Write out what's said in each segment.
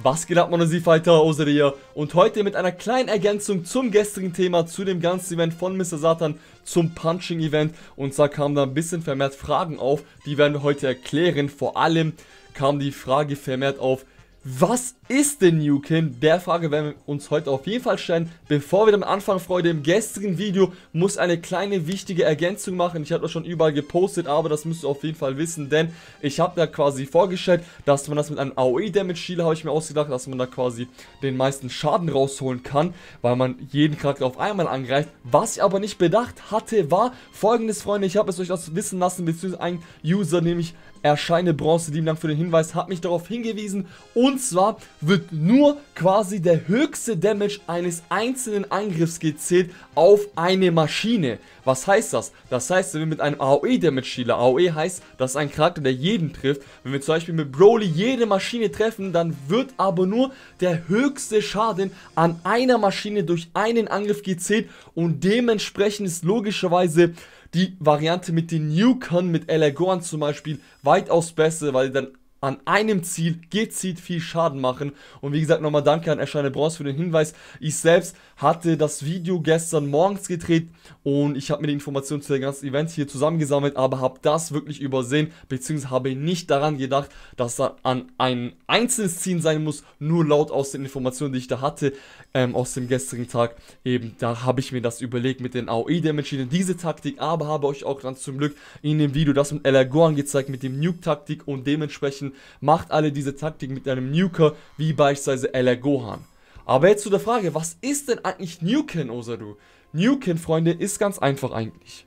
Was geht ab, Monosifighter, Osir hier und heute mit einer kleinen Ergänzung zum gestrigen Thema, zu dem ganzen Event von Mr. Satan, zum Punching-Event und zwar kamen da ein bisschen vermehrt Fragen auf, die werden wir heute erklären, vor allem kam die Frage vermehrt auf, was ist denn Newkin? Der Frage werden wir uns heute auf jeden Fall stellen. Bevor wir damit anfangen, Freunde, im gestrigen Video muss eine kleine wichtige Ergänzung machen. Ich habe das schon überall gepostet, aber das müsst ihr auf jeden Fall wissen, denn ich habe da quasi vorgestellt, dass man das mit einem AOE Damage Dealer, habe ich mir ausgedacht, dass man da quasi den meisten Schaden rausholen kann, weil man jeden Charakter auf einmal angreift. Was ich aber nicht bedacht hatte, war folgendes, Freunde, ich habe es euch das wissen lassen, beziehungsweise ein User, nämlich Erscheine Bronze, lieben Dank für den Hinweis, hat mich darauf hingewiesen und und zwar wird nur quasi der höchste Damage eines einzelnen Angriffs gezählt auf eine Maschine. Was heißt das? Das heißt, wenn wir mit einem AOE Damage Dealer, AOE heißt, dass ein Charakter, der jeden trifft, wenn wir zum Beispiel mit Broly jede Maschine treffen, dann wird aber nur der höchste Schaden an einer Maschine durch einen Angriff gezählt und dementsprechend ist logischerweise die Variante mit den Nukern, mit Elagorn zum Beispiel, weitaus besser, weil dann an einem Ziel gezielt viel Schaden machen. Und wie gesagt, nochmal danke an Erscheine Bronze für den Hinweis. Ich selbst hatte das Video gestern morgens gedreht und ich habe mir die Informationen zu dem ganzen Event hier zusammengesammelt, aber habe das wirklich übersehen, beziehungsweise habe nicht daran gedacht, dass da an ein einzelnes Ziel sein muss, nur laut aus den Informationen, die ich da hatte, ähm, aus dem gestrigen Tag. Eben, da habe ich mir das überlegt mit den AOE-Damage, diese Taktik, aber habe euch auch dann zum Glück in dem Video das mit LR Goran gezeigt, mit dem Nuke-Taktik und dementsprechend macht alle diese Taktiken mit einem Nuker, wie beispielsweise Eller Gohan. Aber jetzt zu der Frage, was ist denn eigentlich Nuken, Osaru? Nuken, Freunde, ist ganz einfach eigentlich.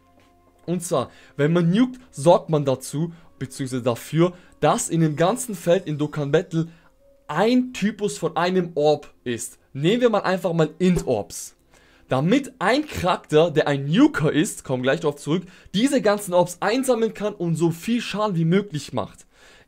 Und zwar, wenn man nukt, sorgt man dazu, beziehungsweise dafür, dass in dem ganzen Feld in Dokkan Battle ein Typus von einem Orb ist. Nehmen wir mal einfach mal Int Orbs. Damit ein Charakter, der ein Nuker ist, kommen gleich darauf zurück, diese ganzen Orbs einsammeln kann und so viel Schaden wie möglich macht.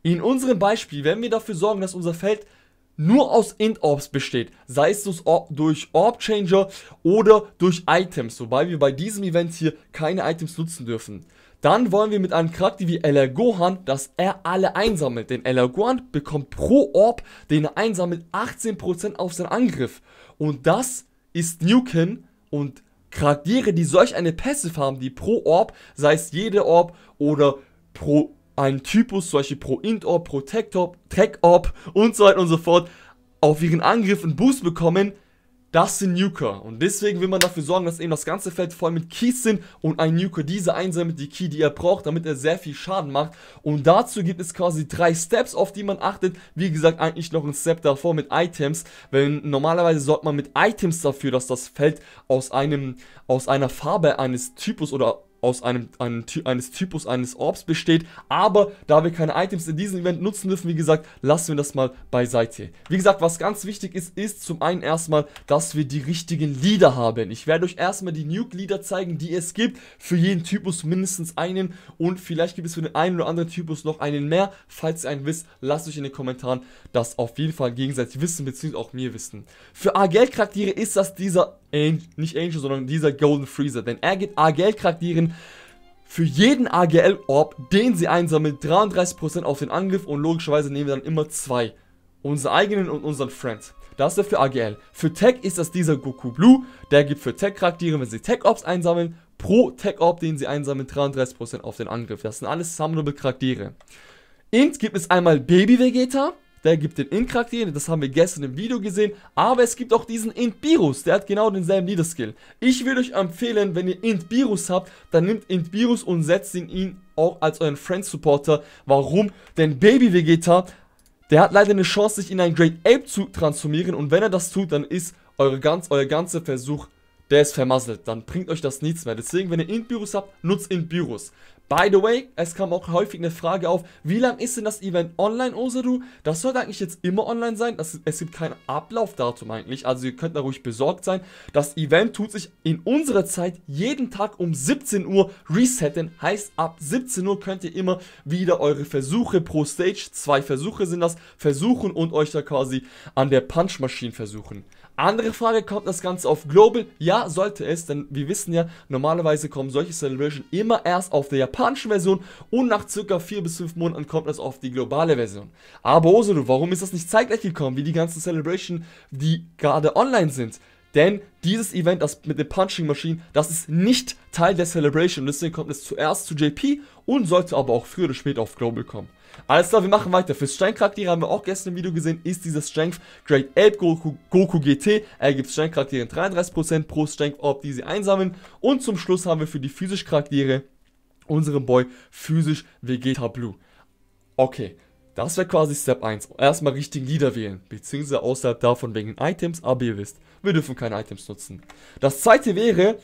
In unserem Beispiel werden wir dafür sorgen, dass unser Feld nur aus Int-Orbs besteht, sei es durch Orb-Changer oder durch Items, wobei wir bei diesem Event hier keine Items nutzen dürfen. Dann wollen wir mit einem Charakter wie LR Gohan, dass er alle einsammelt, denn LR Gohan bekommt pro Orb, den er einsammelt, 18% auf seinen Angriff. Und das ist Nuken und Charaktere, die solch eine Passive haben, die pro Orb, sei es jede Orb oder pro einen Typus, zum Beispiel pro Int-Orb, pro Tech-Orb Tech -Orb und so weiter und so fort, auf ihren Angriff einen Boost bekommen, das sind Nuker. Und deswegen will man dafür sorgen, dass eben das ganze Feld voll mit Keys sind und ein Nuker diese einsammelt, die Key, die er braucht, damit er sehr viel Schaden macht. Und dazu gibt es quasi drei Steps, auf die man achtet. Wie gesagt, eigentlich noch ein Step davor mit Items, weil normalerweise sorgt man mit Items dafür, dass das Feld aus einem, aus einer Farbe eines Typus oder aus einem, einem eines Typus eines Orbs besteht. Aber da wir keine Items in diesem Event nutzen dürfen, wie gesagt, lassen wir das mal beiseite. Wie gesagt, was ganz wichtig ist, ist zum einen erstmal, dass wir die richtigen Leader haben. Ich werde euch erstmal die Nuke-Leader zeigen, die es gibt. Für jeden Typus mindestens einen und vielleicht gibt es für den einen oder anderen Typus noch einen mehr. Falls ihr einen wisst, lasst euch in den Kommentaren das auf jeden Fall gegenseitig wissen, beziehungsweise auch mir wissen. Für AGL-Charaktere ist das dieser, An nicht Angel, sondern dieser Golden Freezer, denn er gibt AGL-Charakteren für jeden AGL-Orb, den sie einsammeln, 33% auf den Angriff und logischerweise nehmen wir dann immer zwei. Unseren eigenen und unseren Friend. Das ist der für AGL. Für Tech ist das dieser Goku Blue. Der gibt für Tech-Charaktere, wenn sie tech orbs einsammeln, pro Tech-Orb, den sie einsammeln, 33% auf den Angriff. Das sind alles summonable Charaktere. Int gibt es einmal Baby Vegeta. Dann gibt den in charakter das haben wir gestern im Video gesehen. Aber es gibt auch diesen Int-Virus, der hat genau denselben Leader-Skill. Ich würde euch empfehlen, wenn ihr Int-Virus habt, dann nehmt Int-Virus und setzt ihn, ihn auch als euren Friend-Supporter. Warum? Denn Baby-Vegeta, der hat leider eine Chance, sich in einen Great Ape zu transformieren. Und wenn er das tut, dann ist eure ganz, euer ganzer Versuch der ist vermasselt, dann bringt euch das nichts mehr. Deswegen, wenn ihr Int-Virus habt, nutzt Int-Virus. By the way, es kam auch häufig eine Frage auf, wie lange ist denn das Event online, Oseru? Das sollte eigentlich jetzt immer online sein. Das, es gibt kein Ablaufdatum eigentlich, also ihr könnt da ruhig besorgt sein. Das Event tut sich in unserer Zeit jeden Tag um 17 Uhr resetten. Heißt, ab 17 Uhr könnt ihr immer wieder eure Versuche pro Stage, zwei Versuche sind das, versuchen und euch da quasi an der Punchmaschine versuchen. Andere Frage, kommt das Ganze auf Global? Ja, sollte es, denn wir wissen ja, normalerweise kommen solche Celebration immer erst auf der japanischen japanischen Version und nach circa 4 bis 5 Monaten kommt es auf die globale Version. Aber Osodu, warum ist das nicht zeitgleich gekommen, wie die ganzen Celebration, die gerade online sind? Denn dieses Event, das mit der Punching Machine, das ist nicht Teil der Celebration. Deswegen kommt es zuerst zu JP und sollte aber auch früher oder später auf Global kommen. Alles klar, wir machen weiter. Für Strength-Charaktere haben wir auch gestern im Video gesehen, ist dieser Strength Great Ape Goku, Goku GT. Er gibt strength Charaktere 33% pro Strength-Orb, die sie einsammeln. Und zum Schluss haben wir für die physisch Charaktere unserem Boy physisch Vegeta Blue. Okay, das wäre quasi Step 1. Erstmal richtigen Leader wählen, beziehungsweise außerhalb davon wegen Items, aber ihr wisst, wir dürfen keine Items nutzen. Das zweite wäre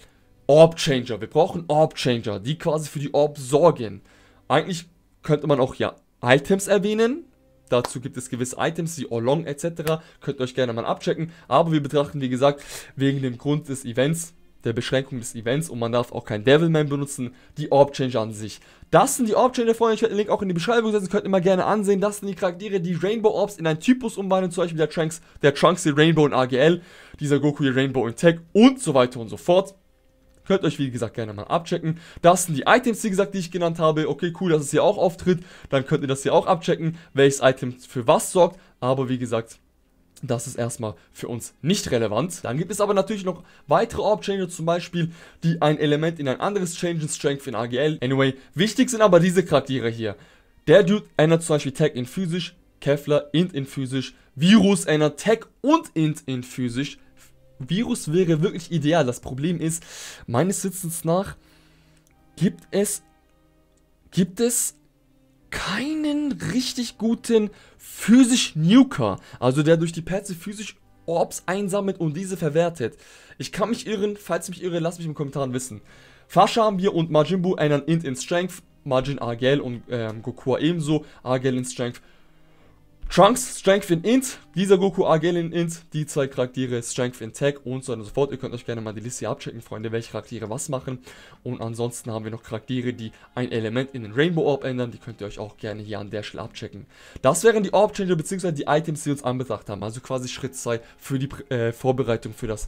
Orb Changer. Wir brauchen Orb Changer, die quasi für die Orb sorgen. Eigentlich könnte man auch ja Items erwähnen. Dazu gibt es gewisse Items wie Orlong etc. Könnt ihr euch gerne mal abchecken. Aber wir betrachten, wie gesagt, wegen dem Grund des Events der Beschränkung des Events und man darf auch keinen Devilman benutzen, die Orb-Changer an sich. Das sind die Orb-Changer, Freunde, ich werde den Link auch in die Beschreibung setzen, könnt ihr mal gerne ansehen. Das sind die Charaktere, die Rainbow Orbs in einen Typus umwandeln, zum Beispiel der Trunks, der Trunks hier Rainbow in AGL, dieser Goku hier Rainbow in Tech und so weiter und so fort. Könnt ihr euch, wie gesagt, gerne mal abchecken. Das sind die Items, wie gesagt, die ich genannt habe. Okay, cool, dass es hier auch auftritt. Dann könnt ihr das hier auch abchecken, welches Item für was sorgt. Aber wie gesagt, das ist erstmal für uns nicht relevant. Dann gibt es aber natürlich noch weitere Orb-Changer, zum Beispiel, die ein Element in ein anderes changen, Strength in AGL. Anyway, wichtig sind aber diese Charaktere hier. Der Dude ändert zum Beispiel Tag in physisch, Kevlar Int in physisch, Virus ändert Tag und Int in physisch. Virus wäre wirklich ideal. Das Problem ist, meines Wissens nach, gibt es, gibt es keinen richtig guten physisch Nuker. Also der durch die Pätze physisch Orbs einsammelt und diese verwertet. Ich kann mich irren, falls ich mich irre, lasst mich im Kommentaren wissen. Fashamir und Majin Buu ändern Int in Strength, Majin Argel und ähm, Gokua ebenso, Argel in Strength. Trunks Strength in Int, dieser Goku Agel in Int, die zwei Charaktere Strength in Tag und so weiter und so fort. Ihr könnt euch gerne mal die Liste hier abchecken, Freunde, welche Charaktere was machen. Und ansonsten haben wir noch Charaktere, die ein Element in den Rainbow Orb ändern, die könnt ihr euch auch gerne hier an der Stelle abchecken. Das wären die Orb Changer bzw. die Items, die wir uns anbedacht haben, also quasi Schritt 2 für die äh, Vorbereitung für das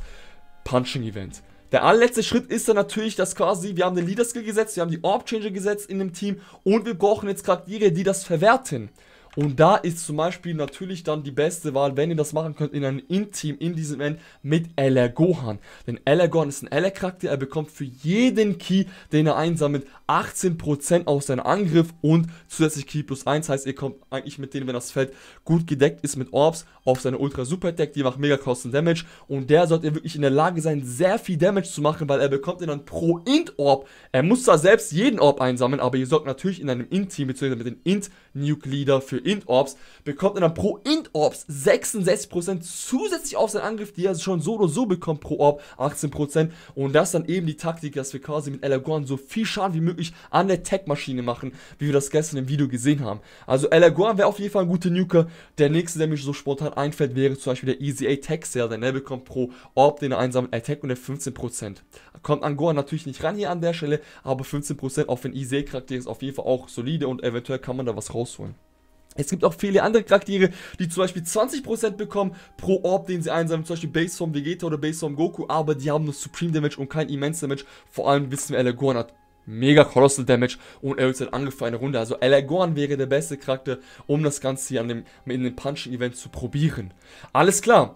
Punching Event. Der allerletzte Schritt ist dann natürlich, dass quasi, wir haben den Leader Skill gesetzt, wir haben die Orb Changer gesetzt in dem Team und wir brauchen jetzt Charaktere, die das verwerten. Und da ist zum Beispiel natürlich dann die beste Wahl, wenn ihr das machen könnt, in einem In-Team in diesem End mit LR Gohan. Denn LR Gohan ist ein LR-Charakter, er bekommt für jeden Key, den er einsammelt, 18% auf seinen Angriff und zusätzlich Key plus 1. Heißt, ihr kommt eigentlich mit denen, wenn das Feld gut gedeckt ist mit Orbs, auf seine ultra super Deck, die macht mega Kosten Damage. Und der sollte wirklich in der Lage sein, sehr viel Damage zu machen, weil er bekommt ihn dann pro Int-Orb. Er muss da selbst jeden Orb einsammeln, aber ihr sorgt natürlich in einem Int-Team, beziehungsweise mit den Int-Team, Nuke Leader für Int Orbs, bekommt er dann pro Int Orbs 66% zusätzlich auf seinen Angriff, die er schon so oder so bekommt pro Orb 18% und das dann eben die Taktik, dass wir quasi mit Elagorn so viel Schaden wie möglich an der Tech-Maschine machen, wie wir das gestern im Video gesehen haben. Also Elagorn wäre auf jeden Fall ein guter Nuker. Der nächste, der mich so spontan einfällt, wäre zum Beispiel der Easy Tech Sale, denn er bekommt pro Orb, den einsamen Attack und der 15%. Kommt Angorn natürlich nicht ran hier an der Stelle, aber 15% auf den Easy Charakter ist auf jeden Fall auch solide und eventuell kann man da was raus rausholen. Es gibt auch viele andere Charaktere, die zum Beispiel 20% bekommen pro Orb, den sie einsammeln. Zum Beispiel Base vom Vegeta oder Base vom Goku, aber die haben nur Supreme Damage und kein Immense Damage. Vor allem wissen wir, Elagorn hat mega Colossal Damage und er wird halt Angriff eine Runde. Also Elagorn wäre der beste Charakter, um das Ganze hier an dem, in dem Punching-Event zu probieren. Alles klar.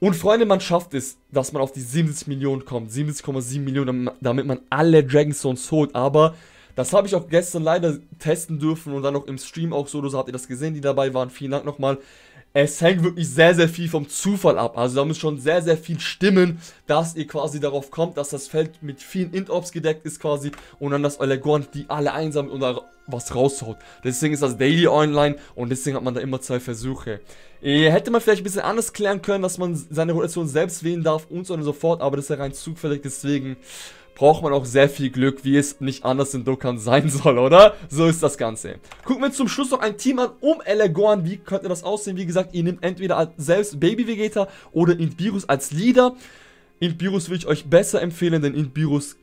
Und Freunde, man schafft es, dass man auf die 70 Millionen kommt. 77,7 Millionen, damit man alle Dragonstones holt. Aber das habe ich auch gestern leider testen dürfen und dann auch im Stream auch so, so habt ihr das gesehen, die dabei waren. Vielen Dank nochmal. Es hängt wirklich sehr, sehr viel vom Zufall ab. Also da muss schon sehr, sehr viel stimmen, dass ihr quasi darauf kommt, dass das Feld mit vielen Int-Ops gedeckt ist quasi und dann das Elegant, die alle einsammelt und da was raushaut. Deswegen ist das Daily online und deswegen hat man da immer zwei Versuche. Hätte man vielleicht ein bisschen anders klären können, dass man seine Rotation selbst wählen darf und so und so fort, aber das ist ja rein zufällig, deswegen braucht man auch sehr viel Glück, wie es nicht anders in Dokkan sein soll, oder? So ist das Ganze. Gucken wir zum Schluss noch ein Team an um Elegorn. Wie könnte das aussehen? Wie gesagt, ihr nehmt entweder selbst Baby Vegeta oder Intvirus als Leader. Intvirus würde ich euch besser empfehlen, denn Intvirus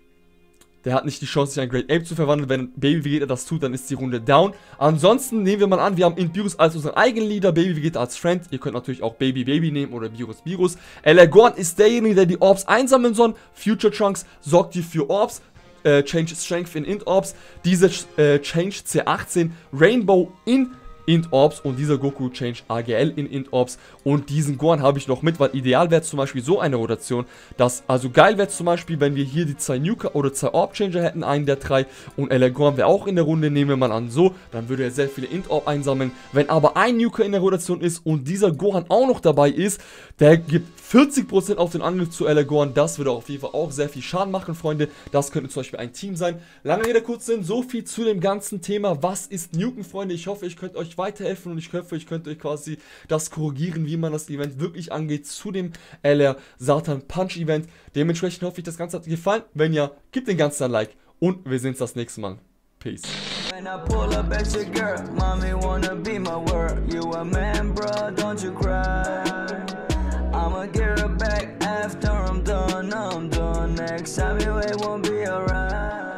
der hat nicht die Chance, sich in Great Ape zu verwandeln. Wenn Baby Vegeta das tut, dann ist die Runde down. Ansonsten nehmen wir mal an, wir haben Inbirus als unseren eigenen Leader, Baby Vegeta als Friend. Ihr könnt natürlich auch Baby Baby nehmen oder Virus Virus. Elagorn ist derjenige, der die Orbs einsammeln soll. Future Trunks sorgt hier für Orbs. Äh, Change Strength in Int Orbs. Diese äh, Change C18 Rainbow in Int-Orbs und dieser Goku Change AGL in Int-Orbs und diesen Gohan habe ich noch mit, weil ideal wäre zum Beispiel so eine Rotation, dass, also geil wäre zum Beispiel, wenn wir hier die zwei Nuker oder zwei Orb-Changer hätten, einen der drei und LR Gohan wäre auch in der Runde, nehmen wir mal an so, dann würde er sehr viele Int-Orb einsammeln, wenn aber ein Nuker in der Rotation ist und dieser Gohan auch noch dabei ist, der gibt 40% auf den Angriff zu LR Gohan, das würde auf jeden Fall auch sehr viel Schaden machen, Freunde, das könnte zum Beispiel ein Team sein. Lange Rede, kurz Sinn, so viel zu dem ganzen Thema, was ist Nuken, Freunde, ich hoffe, ich könnte euch euch weiterhelfen und ich hoffe, ich könnte euch quasi das korrigieren, wie man das Event wirklich angeht zu dem LR Satan Punch Event. Dementsprechend hoffe ich, das Ganze hat euch gefallen. Wenn ja, gebt den ganzen ein Like und wir sehen uns das nächste Mal. Peace. When I pull up at your girl, mommy wanna be my world. You a man, bruh, don't you cry. I'ma get her back after I'm done, I'm done. Next time you ain't won't be alright.